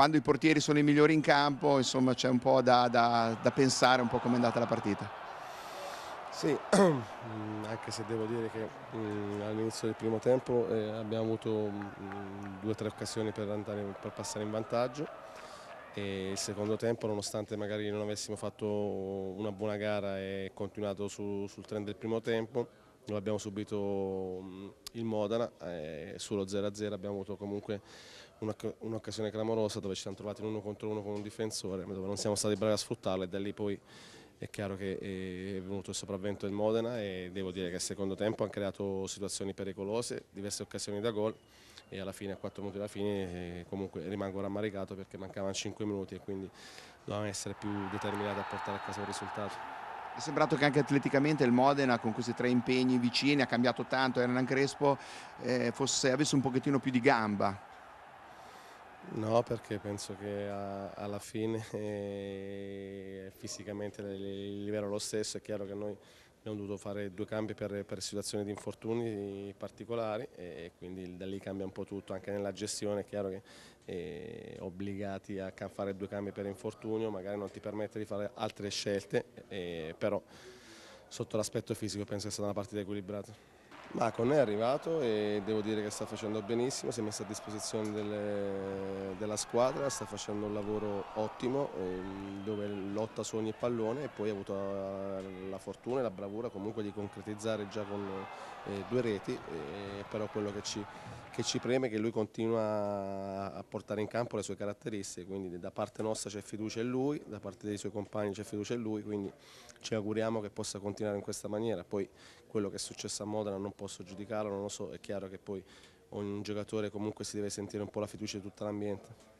quando i portieri sono i migliori in campo, insomma c'è un po' da, da, da pensare un po' come è andata la partita. Sì, mm, anche se devo dire che mm, all'inizio del primo tempo eh, abbiamo avuto mm, due o tre occasioni per, andare, per passare in vantaggio e il secondo tempo nonostante magari non avessimo fatto una buona gara e continuato su, sul trend del primo tempo noi abbiamo subito mm, il Modena, e eh, solo 0-0 abbiamo avuto comunque un'occasione clamorosa dove ci siamo trovati in uno contro uno con un difensore dove non siamo stati bravi a sfruttarlo e da lì poi è chiaro che eh, è venuto il sopravvento del Modena e devo dire che al secondo tempo hanno creato situazioni pericolose, diverse occasioni da gol e alla fine, a 4 minuti alla fine, eh, comunque rimango rammaricato perché mancavano 5 minuti e quindi dovevamo essere più determinati a portare a casa un risultato è sembrato che anche atleticamente il Modena con questi tre impegni vicini ha cambiato tanto, Hernan Crespo eh, fosse, avesse un pochettino più di gamba. No, perché penso che a, alla fine eh, fisicamente il livello è lo stesso, è chiaro che noi abbiamo dovuto fare due cambi per, per situazioni di infortuni particolari e quindi da lì cambia un po' tutto, anche nella gestione è chiaro che eh, obbligati a fare due cambi per infortunio magari non ti permette di fare altre scelte, eh, però sotto l'aspetto fisico penso che sia stata una partita equilibrata. Ma con noi è arrivato e devo dire che sta facendo benissimo, si è messo a disposizione delle, della squadra, sta facendo un lavoro ottimo ehm, dove lotta su ogni pallone e poi ha avuto eh, la fortuna e la bravura comunque di concretizzare già con eh, due reti, eh, però quello che ci, che ci preme è che lui continua a portare in campo le sue caratteristiche, quindi da parte nostra c'è fiducia in lui, da parte dei suoi compagni c'è fiducia in lui, quindi ci auguriamo che possa continuare in questa maniera, poi quello che è successo a Modena non può posso giudicarlo, non lo so, è chiaro che poi ogni giocatore comunque si deve sentire un po' la fiducia di tutto l'ambiente.